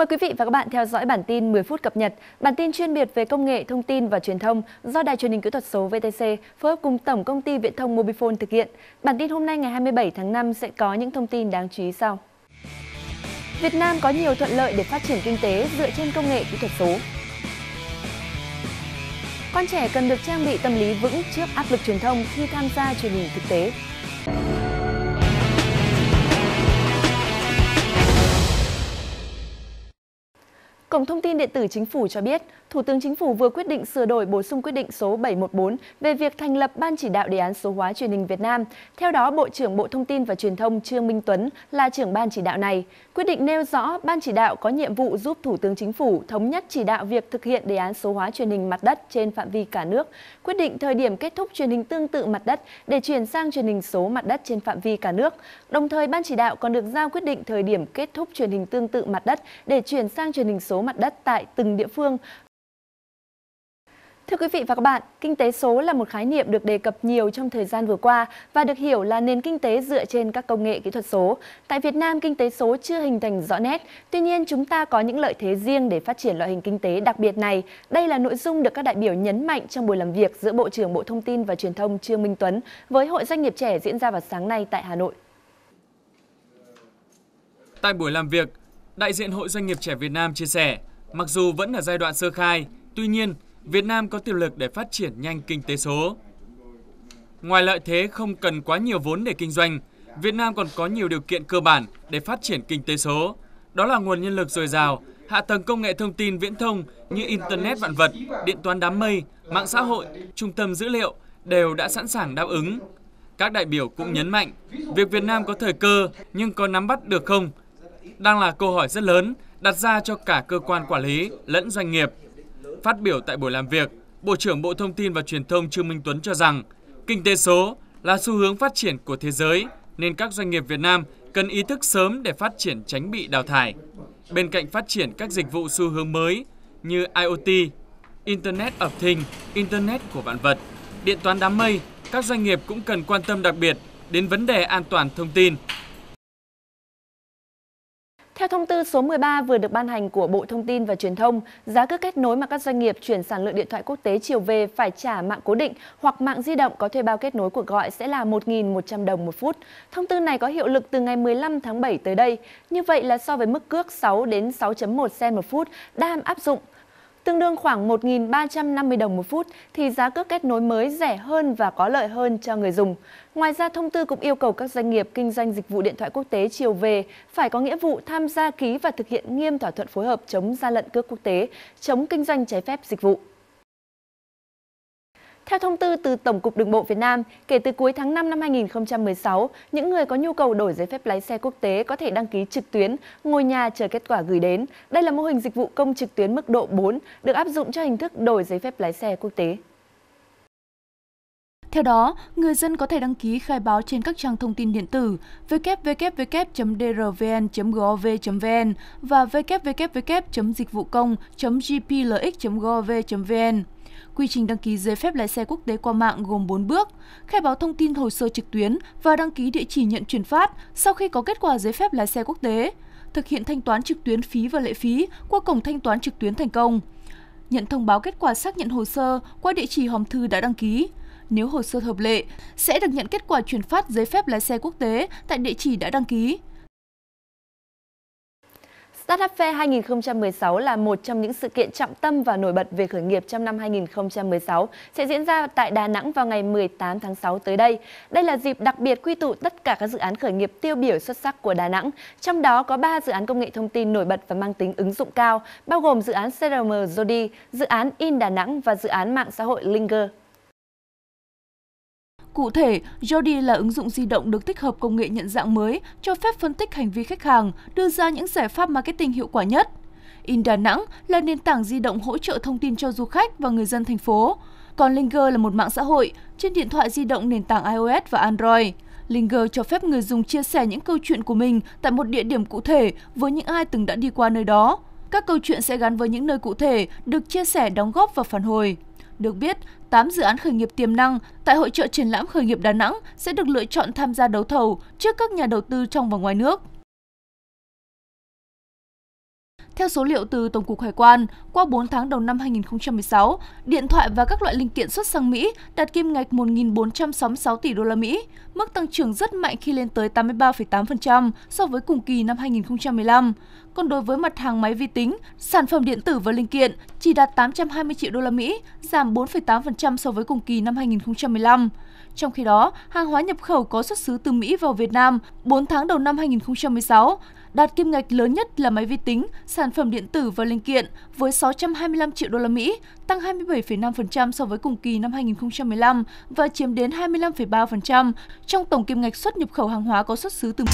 Mời quý vị và các bạn theo dõi bản tin 10 phút cập nhật, bản tin chuyên biệt về công nghệ thông tin và truyền thông do Đài truyền hình kỹ thuật số VTC phối hợp cùng Tổng công ty Viễn thông Mobifone thực hiện. Bản tin hôm nay ngày 27 tháng 5 sẽ có những thông tin đáng chú ý sau. Việt Nam có nhiều thuận lợi để phát triển kinh tế dựa trên công nghệ kỹ thuật số. Con trẻ cần được trang bị tâm lý vững trước áp lực truyền thông khi tham gia truyền hình thực tế. cổng thông tin điện tử chính phủ cho biết Thủ tướng Chính phủ vừa quyết định sửa đổi bổ sung quyết định số 714 về việc thành lập Ban chỉ đạo đề án số hóa truyền hình Việt Nam. Theo đó, Bộ trưởng Bộ Thông tin và Truyền thông Trương Minh Tuấn là trưởng ban chỉ đạo này. Quyết định nêu rõ Ban chỉ đạo có nhiệm vụ giúp Thủ tướng Chính phủ thống nhất chỉ đạo việc thực hiện đề án số hóa truyền hình mặt đất trên phạm vi cả nước, quyết định thời điểm kết thúc truyền hình tương tự mặt đất để chuyển sang truyền hình số mặt đất trên phạm vi cả nước. Đồng thời, Ban chỉ đạo còn được giao quyết định thời điểm kết thúc truyền hình tương tự mặt đất để chuyển sang truyền hình số mặt đất tại từng địa phương Thưa quý vị và các bạn, kinh tế số là một khái niệm được đề cập nhiều trong thời gian vừa qua và được hiểu là nền kinh tế dựa trên các công nghệ kỹ thuật số. Tại Việt Nam, kinh tế số chưa hình thành rõ nét, tuy nhiên chúng ta có những lợi thế riêng để phát triển loại hình kinh tế đặc biệt này. Đây là nội dung được các đại biểu nhấn mạnh trong buổi làm việc giữa Bộ trưởng Bộ Thông tin và Truyền thông Trương Minh Tuấn với Hội Doanh nghiệp trẻ diễn ra vào sáng nay tại Hà Nội. Tại buổi làm việc, đại diện Hội Doanh nghiệp trẻ Việt Nam chia sẻ, mặc dù vẫn ở giai đoạn sơ khai, tuy nhiên Việt Nam có tiềm lực để phát triển nhanh kinh tế số. Ngoài lợi thế không cần quá nhiều vốn để kinh doanh, Việt Nam còn có nhiều điều kiện cơ bản để phát triển kinh tế số. Đó là nguồn nhân lực dồi dào, hạ tầng công nghệ thông tin viễn thông như Internet vạn vật, điện toán đám mây, mạng xã hội, trung tâm dữ liệu đều đã sẵn sàng đáp ứng. Các đại biểu cũng nhấn mạnh, việc Việt Nam có thời cơ nhưng có nắm bắt được không? Đang là câu hỏi rất lớn đặt ra cho cả cơ quan quản lý lẫn doanh nghiệp. Phát biểu tại buổi làm việc, Bộ trưởng Bộ Thông tin và Truyền thông Trương Minh Tuấn cho rằng, kinh tế số là xu hướng phát triển của thế giới nên các doanh nghiệp Việt Nam cần ý thức sớm để phát triển tránh bị đào thải. Bên cạnh phát triển các dịch vụ xu hướng mới như IoT, Internet of Things, Internet của vạn vật, điện toán đám mây, các doanh nghiệp cũng cần quan tâm đặc biệt đến vấn đề an toàn thông tin theo thông tư số 13 vừa được ban hành của Bộ Thông tin và Truyền thông, giá cước kết nối mà các doanh nghiệp chuyển sản lượng điện thoại quốc tế chiều về phải trả mạng cố định hoặc mạng di động có thuê bao kết nối cuộc gọi sẽ là 1.100 đồng một phút. Thông tư này có hiệu lực từ ngày 15 tháng 7 tới đây. Như vậy là so với mức cước 6 đến 6.1 cent một phút đang áp dụng, tương đương khoảng 1.350 đồng một phút, thì giá cước kết nối mới rẻ hơn và có lợi hơn cho người dùng. Ngoài ra, thông tư cũng yêu cầu các doanh nghiệp kinh doanh dịch vụ điện thoại quốc tế chiều về phải có nghĩa vụ tham gia ký và thực hiện nghiêm thỏa thuận phối hợp chống gian lận cước quốc tế, chống kinh doanh trái phép dịch vụ. Theo thông tư từ Tổng cục Đường bộ Việt Nam, kể từ cuối tháng 5 năm 2016, những người có nhu cầu đổi giấy phép lái xe quốc tế có thể đăng ký trực tuyến, ngồi nhà chờ kết quả gửi đến. Đây là mô hình dịch vụ công trực tuyến mức độ 4 được áp dụng cho hình thức đổi giấy phép lái xe quốc tế. Theo đó, người dân có thể đăng ký khai báo trên các trang thông tin điện tử www.drvn.gov.vn và www.dịchvucông.gplx.gov.vn. Quy trình đăng ký giấy phép lái xe quốc tế qua mạng gồm 4 bước: khai báo thông tin hồ sơ trực tuyến và đăng ký địa chỉ nhận chuyển phát sau khi có kết quả giấy phép lái xe quốc tế, thực hiện thanh toán trực tuyến phí và lệ phí qua cổng thanh toán trực tuyến thành công, nhận thông báo kết quả xác nhận hồ sơ qua địa chỉ hòm thư đã đăng ký. Nếu hồ sơ hợp lệ, sẽ được nhận kết quả chuyển phát giấy phép lái xe quốc tế tại địa chỉ đã đăng ký. ZFE 2016 là một trong những sự kiện trọng tâm và nổi bật về khởi nghiệp trong năm 2016 sẽ diễn ra tại Đà Nẵng vào ngày 18 tháng 6 tới đây. Đây là dịp đặc biệt quy tụ tất cả các dự án khởi nghiệp tiêu biểu xuất sắc của Đà Nẵng, trong đó có 3 dự án công nghệ thông tin nổi bật và mang tính ứng dụng cao, bao gồm dự án CRM Jody, dự án In Đà Nẵng và dự án mạng xã hội Linger Cụ thể, Jody là ứng dụng di động được tích hợp công nghệ nhận dạng mới, cho phép phân tích hành vi khách hàng, đưa ra những giải pháp marketing hiệu quả nhất. In Đà Nẵng là nền tảng di động hỗ trợ thông tin cho du khách và người dân thành phố. Còn Linger là một mạng xã hội trên điện thoại di động nền tảng iOS và Android. Linger cho phép người dùng chia sẻ những câu chuyện của mình tại một địa điểm cụ thể với những ai từng đã đi qua nơi đó. Các câu chuyện sẽ gắn với những nơi cụ thể, được chia sẻ đóng góp và phản hồi. Được biết, 8 dự án khởi nghiệp tiềm năng tại hội trợ triển lãm khởi nghiệp Đà Nẵng sẽ được lựa chọn tham gia đấu thầu trước các nhà đầu tư trong và ngoài nước. Theo số liệu từ Tổng cục Hải quan, qua 4 tháng đầu năm 2016, điện thoại và các loại linh kiện xuất sang Mỹ đạt kim ngạch 1.466 tỷ đô la Mỹ, mức tăng trưởng rất mạnh khi lên tới 83,8% so với cùng kỳ năm 2015. Còn đối với mặt hàng máy vi tính, sản phẩm điện tử và linh kiện chỉ đạt 820 triệu đô la Mỹ, giảm 4,8% so với cùng kỳ năm 2015. Trong khi đó, hàng hóa nhập khẩu có xuất xứ từ Mỹ vào Việt Nam 4 tháng đầu năm 2016 đạt kim ngạch lớn nhất là máy vi tính, sản phẩm điện tử và linh kiện với 625 triệu đô la Mỹ, tăng 27,5% so với cùng kỳ năm 2015 và chiếm đến 25,3% trong tổng kim ngạch xuất nhập khẩu hàng hóa có xuất xứ từ Mỹ.